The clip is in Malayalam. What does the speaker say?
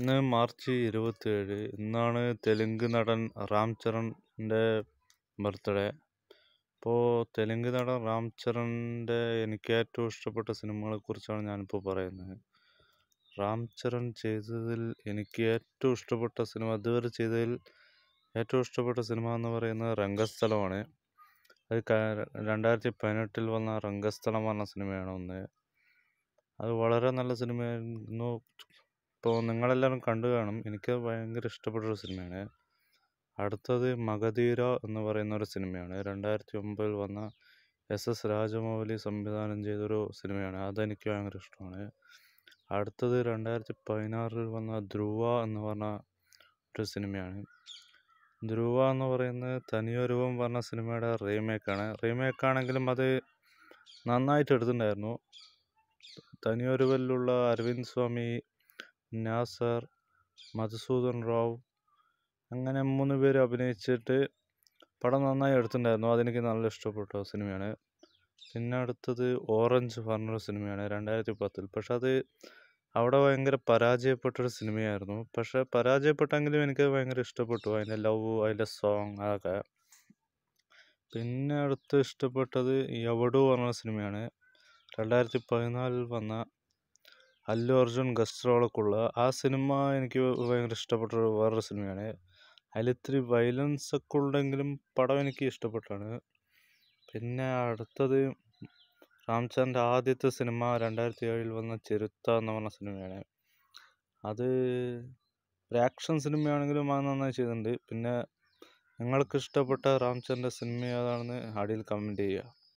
ഇന്ന് മാർച്ച് ഇരുപത്തിയേഴ് ഇന്നാണ് തെലുങ്ക് നടൻ റാം ചരണിൻ്റെ ബർത്ത്ഡേ അപ്പോൾ തെലുങ്ക് നടൻ റാം ചരണിൻ്റെ എനിക്ക് ഏറ്റവും ഇഷ്ടപ്പെട്ട സിനിമകളെക്കുറിച്ചാണ് ഞാനിപ്പോൾ പറയുന്നത് റാം ചരൺ ചെയ്തതിൽ എനിക്ക് ഏറ്റവും ഇഷ്ടപ്പെട്ട സിനിമ ഇതുവരെ ചെയ്തതിൽ ഏറ്റവും ഇഷ്ടപ്പെട്ട സിനിമ എന്ന് പറയുന്നത് രംഗസ്ഥലമാണ് അത് രണ്ടായിരത്തി പതിനെട്ടിൽ വന്ന രംഗസ്ഥലം എന്ന സിനിമയാണ് ഒന്ന് അത് വളരെ നല്ല സിനിമയായിരുന്നു അപ്പോൾ നിങ്ങളെല്ലാവരും കണ്ടു കാണും എനിക്ക് ഭയങ്കര ഇഷ്ടപ്പെട്ട ഒരു സിനിമയാണ് അടുത്തത് മകധീര എന്ന് പറയുന്ന ഒരു സിനിമയാണ് രണ്ടായിരത്തി ഒമ്പതിൽ വന്ന എസ് എസ് രാജമൗലി സംവിധാനം ചെയ്തൊരു സിനിമയാണ് അതെനിക്ക് ഭയങ്കര ഇഷ്ടമാണ് അടുത്തത് രണ്ടായിരത്തി പതിനാറിൽ വന്ന ധ്രുവ എന്ന് പറഞ്ഞ ഒരു സിനിമയാണ് ധ്രുവ എന്ന് പറയുന്നത് തനിയൊരുവം പറഞ്ഞ സിനിമയുടെ റീമേക്കാണ് റീമേക്കാണെങ്കിലും അത് നന്നായിട്ട് എടുത്തിട്ടുണ്ടായിരുന്നു തനിയൊരുവലിലുള്ള അരവിന്ദ് സ്വാമി നാസർ മധുസൂദൻ റാവു അങ്ങനെ മൂന്ന് പേര് അഭിനയിച്ചിട്ട് പടം നന്നായി എടുത്തിട്ടുണ്ടായിരുന്നു അതെനിക്ക് നല്ല ഇഷ്ടപ്പെട്ട സിനിമയാണ് പിന്നെ അടുത്തത് ഓറഞ്ച് പറഞ്ഞൊരു സിനിമയാണ് രണ്ടായിരത്തി പത്തിൽ പക്ഷെ അത് അവിടെ ഭയങ്കര പരാജയപ്പെട്ടൊരു സിനിമയായിരുന്നു പക്ഷെ പരാജയപ്പെട്ടെങ്കിലും എനിക്ക് ഭയങ്കര ഇഷ്ടപ്പെട്ടു അതിൻ്റെ ലവ് അതിൻ്റെ സോങ് അതൊക്കെ പിന്നെ അടുത്ത് ഇഷ്ടപ്പെട്ടത് എവഡു പറഞ്ഞ സിനിമയാണ് രണ്ടായിരത്തി പതിനാലിൽ വന്ന അല്ലു അർജുൻ ഗസ്ട്രോളൊക്കെയുള്ള ആ സിനിമ എനിക്ക് ഭയങ്കര ഇഷ്ടപ്പെട്ട ഒരു വേറൊരു സിനിമയാണ് അതിലിത്തിരി വയലൻസ് ഒക്കെ ഉണ്ടെങ്കിലും പടം എനിക്ക് ഇഷ്ടപ്പെട്ടാണ് പിന്നെ അടുത്തത് രാംചന്ദ്രൻ്റെ ആദ്യത്തെ സിനിമ രണ്ടായിരത്തി ഏഴിൽ വന്ന ചെരുത്ത എന്ന് പറഞ്ഞ സിനിമയാണ് അത് ഒരു ആക്ഷൻ സിനിമയാണെങ്കിലും അത് നന്നായി ചെയ്തിട്ടുണ്ട് പിന്നെ നിങ്ങൾക്ക് ഇഷ്ടപ്പെട്ട രാംചന്ദ്രൻ്റെ സിനിമ ഏതാണെന്ന് അടിയിൽ കമൻറ്റ് ചെയ്യുക